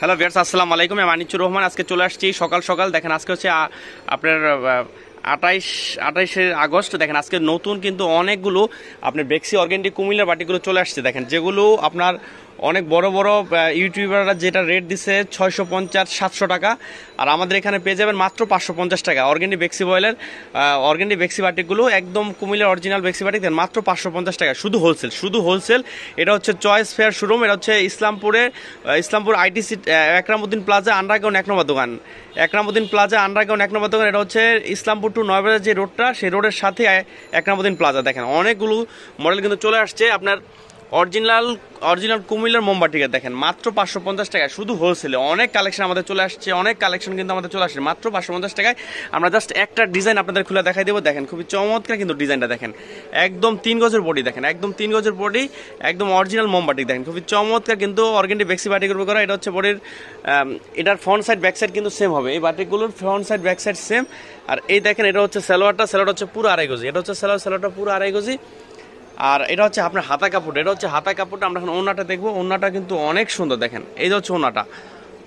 hello viewers আসসালাম আলাইকুম আমি আনিচুর রহমান আজকে চলে আসছি সকাল সকাল দেখেন আজকে হচ্ছে আপনার আঠাইশ আঠাইশে আগস্ট দেখেন আজকে নতুন কিন্তু অনেকগুলো আপনার বেক্সি অর্গেন্ডি কুমিল্লার বাটিগুলো চলে আসছে দেখেন যেগুলো আপনার অনেক বড় বড় ইউটিউবাররা যেটা রেট দিছে ছয়শো পঞ্চাশ সাতশো টাকা আর আমাদের এখানে পেয়ে যাবেন মাত্র পাঁচশো পঞ্চাশ টাকা অর্গেনিক বেক্সি বয়েলের অর্গেনিক বেক্সি বাটিকগুলো একদম কুমিলের অরিজিনাল বেক্সি বাটিক দেন মাত্র পাঁচশো পঞ্চাশ টাকা শুধু হোলসেল শুধু হোলসেল এটা হচ্ছে চয়েস ফেয়ার শোরুম এটা হচ্ছে ইসলামপুরে Islampur ITC Ekramuddin plaza underground এক নম্বর দোকান একরামুদ্দিন প্লাজা আন্ডারগ্রাউন্ড এক নম্বর দোকান এটা হচ্ছে ইসলামপুর টু নয়বাজার যে রোডটা সেই রোডের সাথে একরামুদ্দিন প্লাজা দেখেন অনেকগুলো মডেল কিন্তু চলে আসছে আপনার অরিজিনাল অরিজিনাল কুমিল্লার মোমবাটিকে দেখেন মাত্র পাঁচশো পঞ্চাশ টাকায় শুধু হোলসেলে অনেক কালেকশন আমাদের চলে আসছে অনেক কালেকশন কিন্তু আমাদের চলে আসছে মাত্র পাঁচশো পঞ্চাশ টাকায় আমরা জাস্ট একটা ডিজাইন আপনাদের খুলে দেখাই দেবো দেখেন খুবই চমৎকার কিন্তু ডিজাইনটা দেখেন একদম তিন গজের বডি দেখেন একদম তিন গজের বডি একদম অরিজিনাল মোমবাটি দেখেন খুবই চমৎকার কিন্তু অর্গেনিক বেক্সি বাটি করবে করা এটা হচ্ছে বডির এটার ফ্রন্ট সাইড ব্যাক সাইড কিন্তু সেম হবে এই বাটিগুলোর front side back side same আর এই দেখেন এটা হচ্ছে স্যালোয়ারটা স্যালোয়ার হচ্ছে পুরো আড়াই গজি এটা হচ্ছে স্যালোয়ার স্যালোয়ারটা পুরো আড়াই গজি আর এটা হচ্ছে আপনার হাতা কাপড় এটা হচ্ছে হাতা কাপড়টা আমরা এখন ওনাটা দেখবো ওনাটা কিন্তু অনেক সুন্দর দেখেন এই হচ্ছে ওনাটা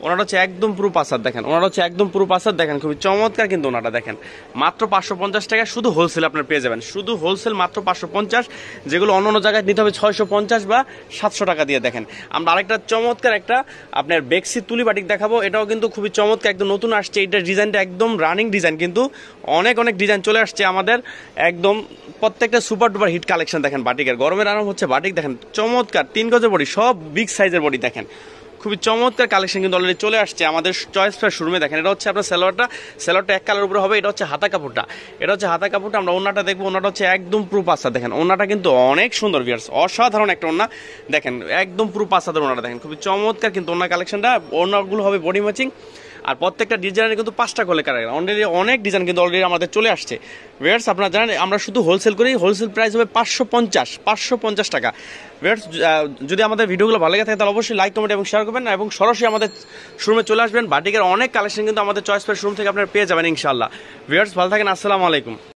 ওনারা হচ্ছে একদম পুরো পাসার দেখেন ওনারা হচ্ছে একদম পুরো পাসার দেখেন খুবই চমৎকার কিন্তু ওনারা দেখেন মাত্র পাঁচশো পঞ্চাশ টাকা শুধু হোলসেল আপনার পেয়ে যাবেন শুধু হোলসেল মাত্র পাঁচশো পঞ্চাশ যেগুলো অন্য অন্য জায়গায় নিতে হবে ছয়শো পঞ্চাশ বা সাতশো টাকা দিয়ে দেখেন আমরা আরেকটা চমৎকার একটা আপনার বেক্সি তুলি বাটিক দেখাবো এটাও কিন্তু খুবই চমৎকার একদম নতুন আসছে এইটার ডিজাইনটা একদম রানিং ডিজাইন কিন্তু অনেক অনেক ডিজাইন চলে আসছে আমাদের একদম প্রত্যেকটা সুপার ডুপার হিট কালেকশন দেখেন বাটিকের গরমের আরাম হচ্ছে বাটিক দেখেন চমৎকার তিন গজের বডি সব বিগ সাইজের বডি দেখেন খুবই চমৎকার কালেকশন কিন্তু অলরেডি চলে আসছে আমাদের চয়েস ফেয়ার শুরুমে দেখেন এটা হচ্ছে আপনার স্যালোয়ারটা স্যালোয়ারটা এক কালার উপরে হবে এটা হচ্ছে হাতা কাপড়টা এটা হচ্ছে হাতা কাপড়টা আমরা ওনাটা দেখবো ওনাটা হচ্ছে একদম পুরো পাস্তা দেখেন ওনাটা কিন্তু অনেক সুন্দর বিয়ার্স অসাধারণ একটা ওনা দেখেন একদম পুরো পাস্তাদের ওনাটা দেখেন খুবই চমৎকার কিন্তু ওনার কালেকশনটা ওনাগুলো হবে বডি ম্যাচিং আর প্রত্যেকটা ডিজাইনের কিন্তু পাঁচটা কলে কারাগার অলরেডি অনেক ডিজাইন কিন্তু অলরেডি আমাদের চলে আসছে ওয়েটস আপনারা জানেন আমরা শুধু হোলসেল করি হোলসেল প্রাইস হবে পাঁচশো পঞ্চাশ পাঁচশো পঞ্চাশ টাকা ওয়েটস যদি আমাদের ভিডিওগুলো ভালো লাগে থাকে তাহলে অবশ্যই লাইক কমেন্ট এবং শেয়ার করবেন এবং সরাসরি আমাদের শোরুমে চলে আসবেন বাটিকের অনেক কালেকশন কিন্তু আমাদের চয়েস পেয়ে শোরুম থেকে আপনারা পেয়ে যাবেন ইনশাল্লাহ ওয়েটস ভালো থাকেন আসসালামু আলাইকুম